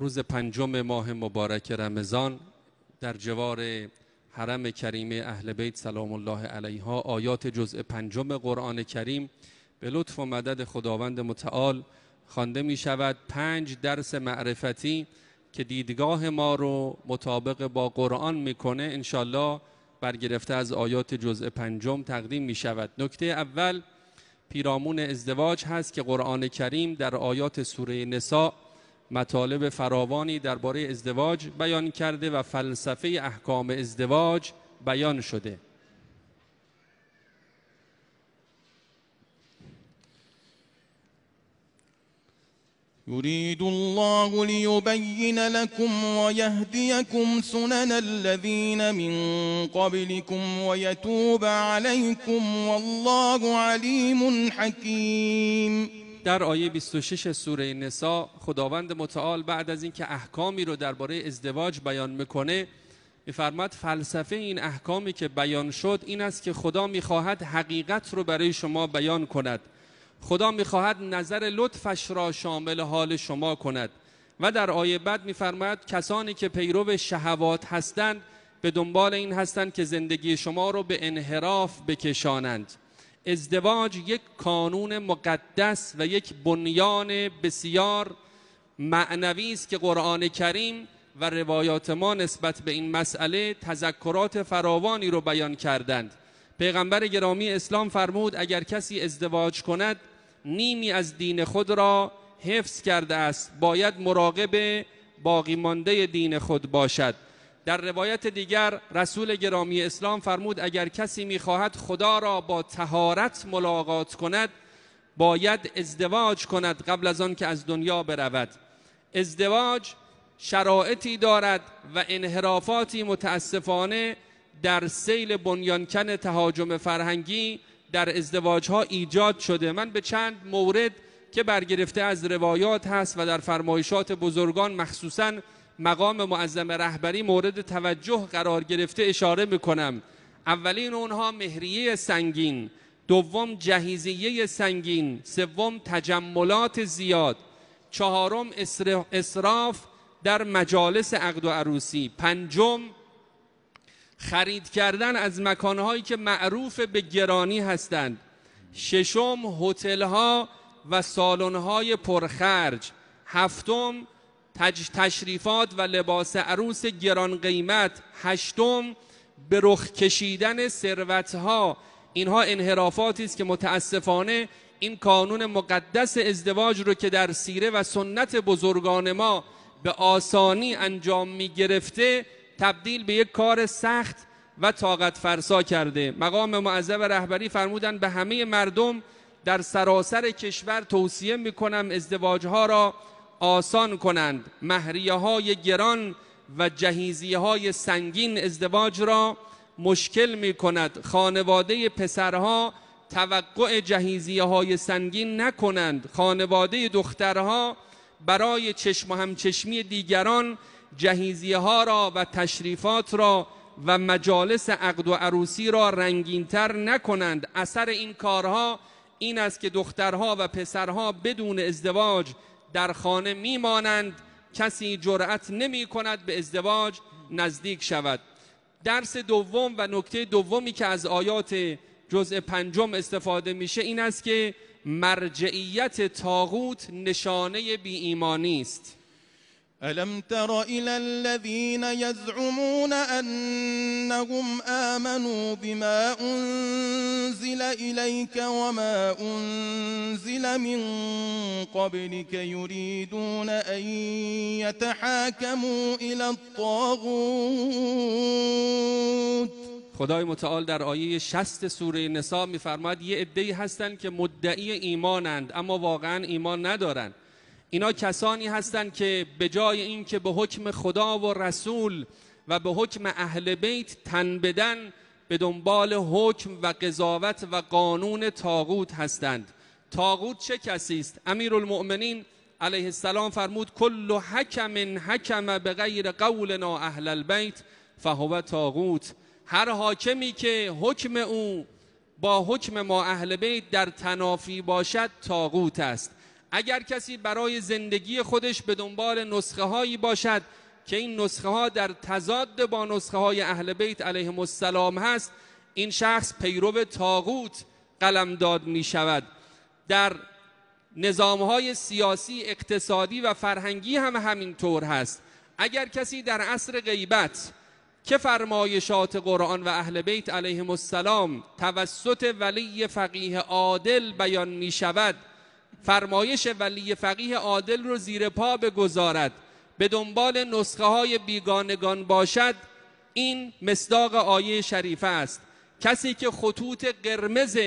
روز پنجم ماه مبارک رمضان در جوار حرم کریم اهل بیت سلام الله علیها آیات جزء پنجم قرآن کریم به لطف و مدد خداوند متعال خوانده می شود پنج درس معرفتی که دیدگاه ما رو مطابق با قرآن میکنه انشالله برگرفته از آیات جزء پنجم تقدیم می شود نکته اول پیرامون ازدواج هست که قرآن کریم در آیات سوره نساء مطالب فراوانی درباره ازدواج بیان کرده و فلسفه احکام ازدواج بیان شده يريد الله ليبين لكم ويهديكم سنن الذين من قبلكم ويتوب عليكم والله عليم حكيم در آیه 26 سوره نسا خداوند متعال بعد از اینکه احکامی رو درباره ازدواج بیان میکنه میفرماد فلسفه این احکامی که بیان شد این است که خدا میخواهد حقیقت رو برای شما بیان کند خدا میخواهد نظر لطفش را شامل حال شما کند و در آیه بعد میفرماید کسانی که پیرو شهوات هستند به دنبال این هستند که زندگی شما رو به انحراف بکشانند ازدواج یک کانون مقدس و یک بنیان بسیار معنوی است که قرآن کریم و روایات ما نسبت به این مسئله تذکرات فراوانی رو بیان کردند پیغمبر گرامی اسلام فرمود اگر کسی ازدواج کند نیمی از دین خود را حفظ کرده است باید مراقب باقی مانده دین خود باشد در روایت دیگر رسول گرامی اسلام فرمود اگر کسی میخواهد خدا را با تهارت ملاقات کند باید ازدواج کند قبل از آن که از دنیا برود ازدواج شرایطی دارد و انحرافاتی متاسفانه در سیل بنیانکن تهاجم فرهنگی در ازدواج ها ایجاد شده من به چند مورد که برگرفته از روایات هست و در فرمایشات بزرگان مخصوصاً مقام معظم رهبری مورد توجه قرار گرفته اشاره میکنم اولین اونها مهریه سنگین دوم جهیزیه سنگین سوم تجملات زیاد چهارم اصراف در مجالس عقد و عروسی پنجم خرید کردن از مکانهایی که معروف به گرانی هستند ششم هتلها و های پرخرج هفتم تشریفات و لباس عروس گران قیمت هشتم به رخ کشیدن ثروتها اینها انحرافاتی است که متاسفانه این کانون مقدس ازدواج رو که در سیره و سنت بزرگان ما به آسانی انجام می گرفته تبدیل به یک کار سخت و طاقت فرسا کرده مقام معذب رهبری فرمودند به همه مردم در سراسر کشور توصیه می کنم ها را آسان کنند مهریه های گران و جهیزیه های سنگین ازدواج را مشکل می کند خانواده پسرها توقع جهیزیه های سنگین نکنند خانواده دخترها برای چشم و همچشمی دیگران جهیزیه ها را و تشریفات را و مجالس عقد و عروسی را تر نکنند اثر این کارها این است که دخترها و پسرها بدون ازدواج در خانه میمانند کسی جرأت نمی کند به ازدواج نزدیک شود درس دوم و نکته دومی که از آیات جزء پنجم استفاده میشه این است که مرجعیت تاغوت نشانه بی ایمانی است ألم تر إلى الذين يزعمون أنهم آمنوا بما أنزل إليك وما أنزل من قبلك يريدون أن يتحاكموا إلى الطاغوت خدای متعال در آیه 60 سوره نساء میفرماد یه عده‌ای هستند که مدعی ایمانند اما واقعا ایمان ندارند اینا کسانی هستند که به جای اینکه به حکم خدا و رسول و به حکم اهل بیت تن بدن به دنبال حکم و قضاوت و قانون تاغوت هستند تاغوت چه کسی است امیر علیه السلام فرمود کل حکم حکم به غیر قولنا اهل البیت فهو تاغوت هر حاکمی که حکم او با حکم ما اهل بیت در تنافی باشد تاغوت است اگر کسی برای زندگی خودش به دنبال نسخه هایی باشد که این نسخه ها در تضاد با نسخه های اهل بیت علیهم السلام هست این شخص پیرو تاغوت قلمداد می شود در نظام های سیاسی اقتصادی و فرهنگی هم همینطور هست اگر کسی در عصر غیبت که فرمایشات قرآن و اهل بیت علیهم السلام توسط ولی فقیه عادل بیان می شود فرمایش ولی فقیه عادل رو زیر پا بگذارد به دنبال نسخه های بیگانگان باشد این مصداق آیه شریفه است کسی که خطوط قرمز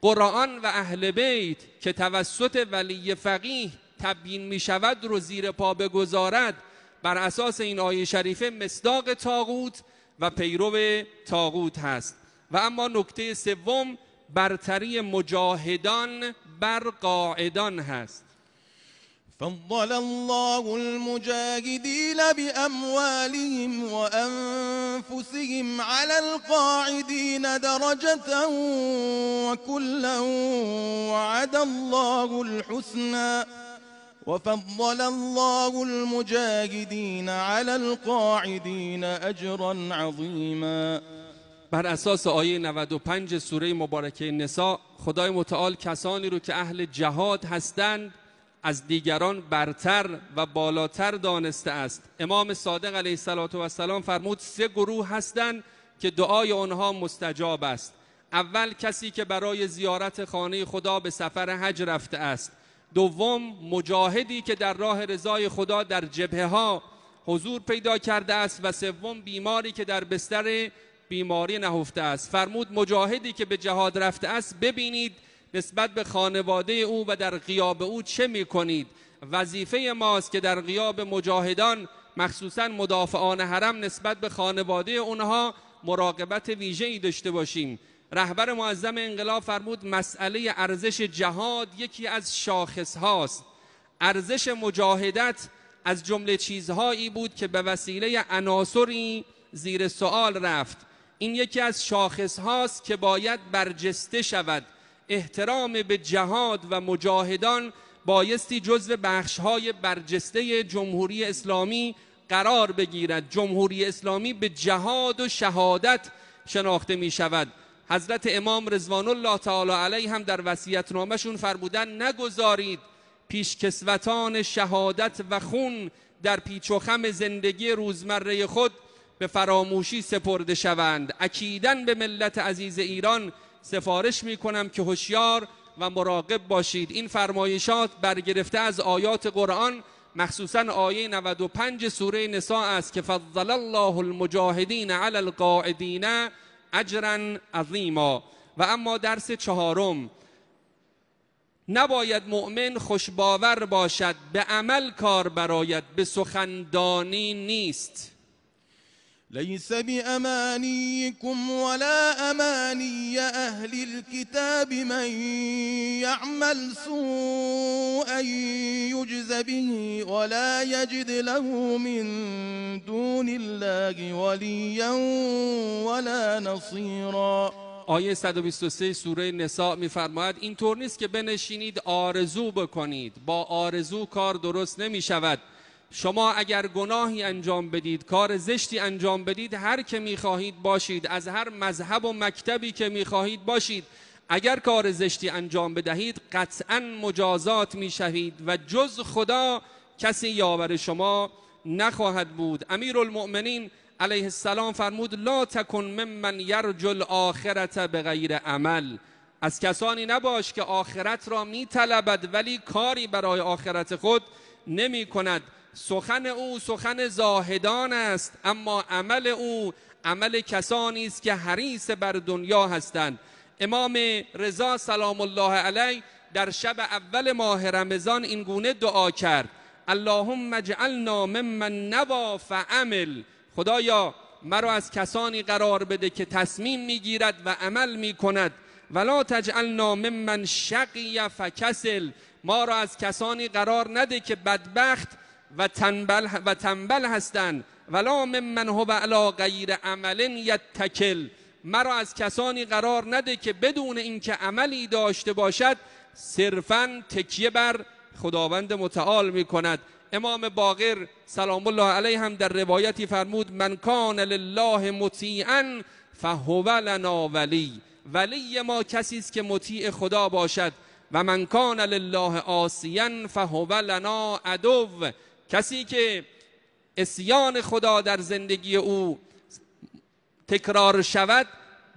قرآن و اهل بیت که توسط ولی فقیه تبیین می شود رو زیر پا بگذارد بر اساس این آیه شریفه مصداق تاغوت و پیرو تاغوت هست و اما نکته سوم برتری مجاهدان بر قاعدان هست فضل الله المجاهدين بأموالهم وأنفسهم على القاعدين درجة وكلا وعد الله الحسنى وفضل الله المجاهدين على القاعدين أجرا عظيما بر اساس آیه 95 سوره مبارکه نسا خدای متعال کسانی رو که اهل جهاد هستند از دیگران برتر و بالاتر دانسته است امام صادق علیه السلام فرمود سه گروه هستند که دعای آنها مستجاب است اول کسی که برای زیارت خانه خدا به سفر حج رفته است دوم مجاهدی که در راه رضای خدا در جبهه ها حضور پیدا کرده است و سوم بیماری که در بستر بیماری نهفته است فرمود مجاهدی که به جهاد رفته است ببینید نسبت به خانواده او و در غیاب او چه می کنید وظیفه ماست که در غیاب مجاهدان مخصوصا مدافعان حرم نسبت به خانواده اونها مراقبت ای داشته باشیم رهبر معظم انقلاب فرمود مسئله ارزش جهاد یکی از شاخص هاست ارزش مجاهدت از جمله چیزهایی بود که به وسیله عناصری زیر سوال رفت این یکی از شاخص هاست که باید برجسته شود احترام به جهاد و مجاهدان بایستی جزو بخش های برجسته جمهوری اسلامی قرار بگیرد جمهوری اسلامی به جهاد و شهادت شناخته می شود حضرت امام رضوان الله تعالی علیه هم در وصیت نامشون فرمودن نگذارید پیشکسوتان شهادت و خون در پیچ و خم زندگی روزمره خود به فراموشی سپرده شوند اکیدن به ملت عزیز ایران سفارش می کنم که هوشیار و مراقب باشید این فرمایشات برگرفته از آیات قرآن مخصوصا آیه 95 سوره نساء است که فضل الله المجاهدین علی القاعدین اجرا عظیما و اما درس چهارم نباید مؤمن خوشباور باشد به عمل کار براید به سخندانی نیست ليس بأمانيكم ولا أماني أهل الكتاب من يعمل سوءا يجز به ولا يجد له من دون الله وليا ولا نصيرا آیه 123 سوره نساء میفرماید اینطور نیست که بنشینید آرزو بکنید با آرزو کار درست نمی شود شما اگر گناهی انجام بدید کار زشتی انجام بدید هر که میخواهید باشید از هر مذهب و مکتبی که میخواهید باشید اگر کار زشتی انجام بدهید قطعا مجازات میشوید و جز خدا کسی یاور شما نخواهد بود امیر المؤمنین علیه السلام فرمود لا تکن ممن یرجل آخرت به غیر عمل از کسانی نباش که آخرت را میطلبد ولی کاری برای آخرت خود نمی کند سخن او سخن زاهدان است اما عمل او عمل کسانی است که حریص بر دنیا هستند امام رضا سلام الله علیه در شب اول ماه رمضان این گونه دعا کرد اللهم اجعلنا ممن نوا فعمل خدایا مرا از کسانی قرار بده که تصمیم میگیرد و عمل میکند ولا تجعلنا ممن شقی فکسل ما را از کسانی قرار نده که بدبخت و تنبل, و تنبل هستند ولا ممن هو علا غیر عمل یتکل مرا از کسانی قرار نده که بدون اینکه عملی داشته باشد صرفا تکیه بر خداوند متعال می کند امام باقر سلام الله علیه هم در روایتی فرمود من کان لله مطیعا فهو لنا ولی ولی ما کسی است که مطیع خدا باشد و من کان لله آسیا فهو لنا عدو کسی که اسیان خدا در زندگی او تکرار شود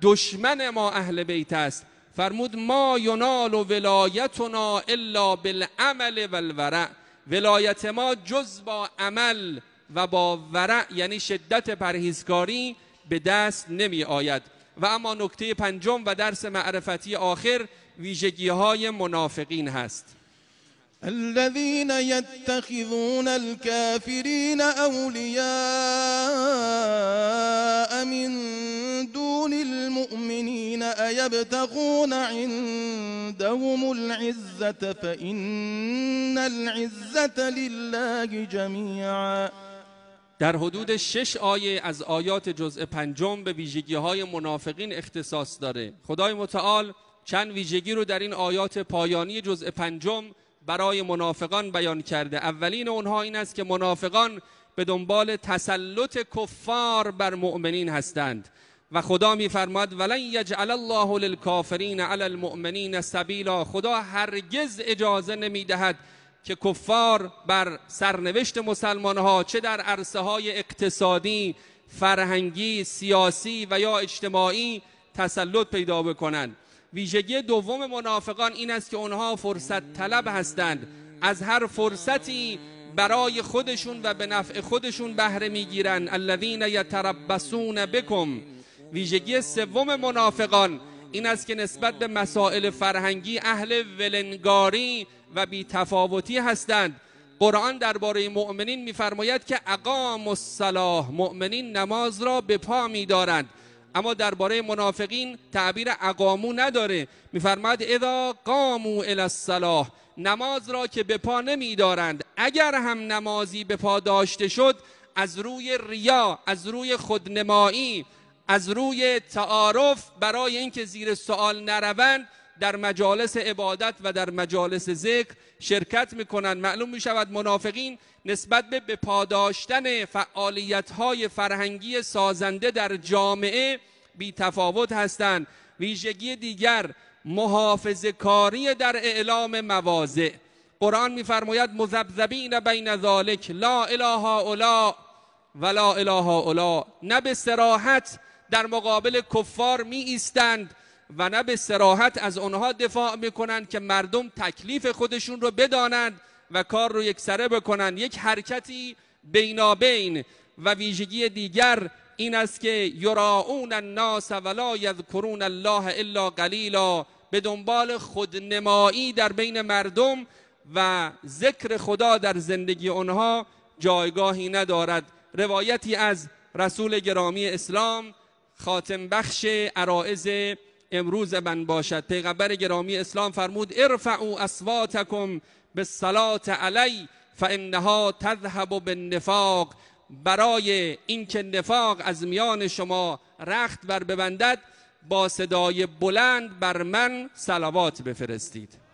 دشمن ما اهل بیت است فرمود ما یونال و ولایتنا الا بالعمل والورع ولایت ما جز با عمل و با ورع یعنی شدت پرهیزکاری به دست نمی آید و اما نکته پنجم و درس معرفتی آخر ویژگی های منافقین هست الذين يتخذون الكافرين أولياء من دون المؤمنين أيبتغون عندهم العزة فإن العزة لله جميعا در حدود شش آیه از آیات جزء پنجم به ویژگی های منافقین اختصاص داره خدای متعال چند ویژگی رو در این آیات پایانی جزء پنجم برای منافقان بیان کرده اولین اونها این است که منافقان به دنبال تسلط کفار بر مؤمنین هستند و خدا میفرماد ولن یجعل الله للکافرین علی المؤمنین سبیلا خدا هرگز اجازه نمیدهد که کفار بر سرنوشت مسلمان ها چه در عرصه های اقتصادی فرهنگی سیاسی و یا اجتماعی تسلط پیدا بکنند ویژگی دوم منافقان این است که آنها فرصت طلب هستند از هر فرصتی برای خودشون و به نفع خودشون بهره میگیرند الذین یتربصون بکم ویژگی سوم منافقان این است که نسبت به مسائل فرهنگی اهل ولنگاری و تفاوتی هستند قرآن درباره مؤمنین میفرماید که اقام الصلاه مؤمنین نماز را به پا میدارند اما درباره منافقین تعبیر اقامو نداره میفرماید اذا قامو الی الصلاه نماز را که به پا نمیدارند اگر هم نمازی به پا داشته شد از روی ریا از روی خودنمایی از روی تعارف برای اینکه زیر سوال نروند در مجالس عبادت و در مجالس ذکر شرکت میکنند معلوم میشود منافقین نسبت به به پاداشتن های فرهنگی سازنده در جامعه بی تفاوت هستند ویژگی دیگر محافظ کاری در اعلام مواضع قرآن میفرماید مذبذبین بین ذالک لا اله الا ولا اله الا نه به سراحت در مقابل کفار می ایستند و نه به سراحت از آنها دفاع کنند که مردم تکلیف خودشون رو بدانند و کار رو یکسره بکنن یک حرکتی بینابین و ویژگی دیگر این است که یراعون الناس ولا یذکرون الله الا قلیلا به دنبال خودنمایی در بین مردم و ذکر خدا در زندگی آنها جایگاهی ندارد روایتی از رسول گرامی اسلام خاتم بخش عرائز امروز من باشد پیغمبر گرامی اسلام فرمود ارفعوا اصواتکم به صلات علی فانها تذهب به نفاق برای اینکه نفاق از میان شما رخت بر ببندد با صدای بلند بر من صلوات بفرستید